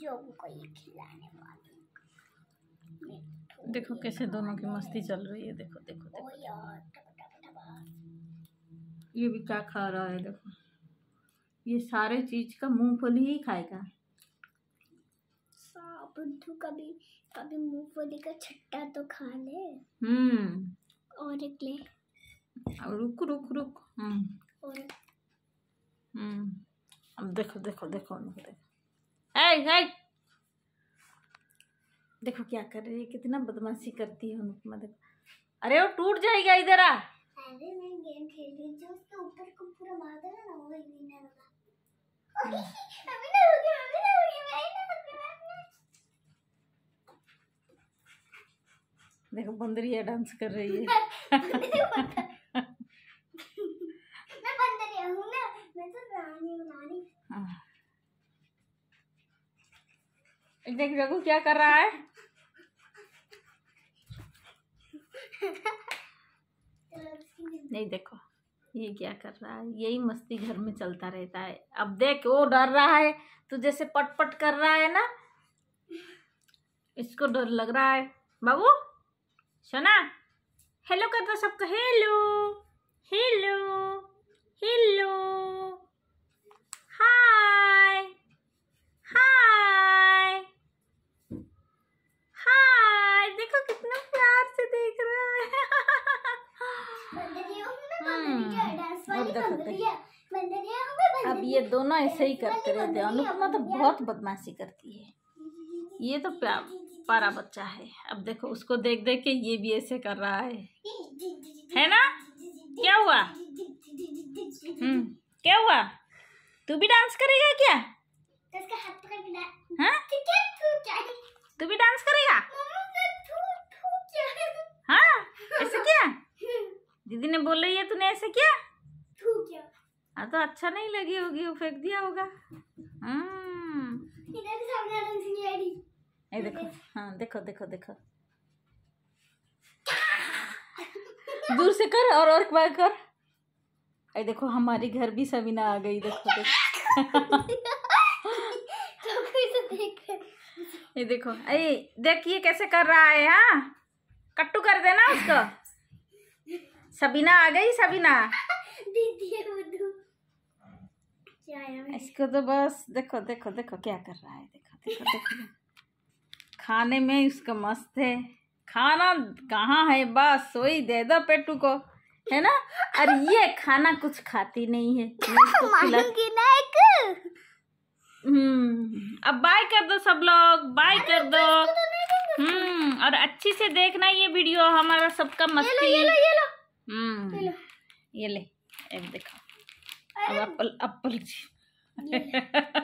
जोगू को ये खिलाने वाली देखो कैसे दोनों की मस्ती चल रही है देखो देखो, देखो। ये भी क्या खा रहा है देखो ये सारे चीज का मूंगफली ही खाएगा बुद्धू तो कभी कभी मूंगफली का छट्टा तो खा ले हम्म और एक ले रुक रुक रुक हम्म और हम्म अब देखो देखो देखो देखो है, है। देखो क्या कर रही है कितना बदमाशी करती है अनुपमा देखो अरे वो टूट जाएगा इधर आ अरे मैं गेम खेल रही उसके ऊपर को पूरा मार देना ना हम्म। ना देखो बंदरिया डांस कर रही है देख रघु क्या कर रहा है नहीं देखो ये क्या कर रहा है यही मस्ती घर में चलता रहता है अब देख वो डर रहा है तू जैसे पट पट कर रहा है ना इसको डर लग रहा है बाबू सोना हेलो कर दो सबको हेलो हेलो हाँ। अब ये दोनों ऐसे ही करते रहते हैं अनुपमा तो बहुत बदमाशी करती है ये तो प्यार पारा बच्चा है अब देखो उसको देख देख के ये भी ऐसे कर रहा है है ना क्या हुआ हम्म क्या हुआ तू भी डांस करेगा क्या तो हाँ तो दीदी ने बोल रही है तूने ऐसे क्या हाँ तो अच्छा नहीं लगी होगी वो फेंक दिया होगा हम्म। ये देखो हाँ देखो देखो देखो दूर से कर और और बार कर अरे देखो हमारे घर भी सबीना आ गई देखो देखो ये देखो अरे देख ये कैसे कर रहा है हाँ कट्टू कर देना उसको सबीना आ गई सबीना तो। इसको तो बस देखो देखो देखो क्या कर रहा है देखो देखो देखो खाने में उसका मस्त है खाना कहाँ है बस वही दे दो पेटू को है ना और ये खाना कुछ खाती नहीं है तो हम्म अब बाय कर दो सब लोग बाय कर दो तो हम्म और अच्छी से देखना ये वीडियो हमारा सबका मस्ती ये लो, ये लो, ये लो। ये ले एक देखा अब एप्पल एप्पल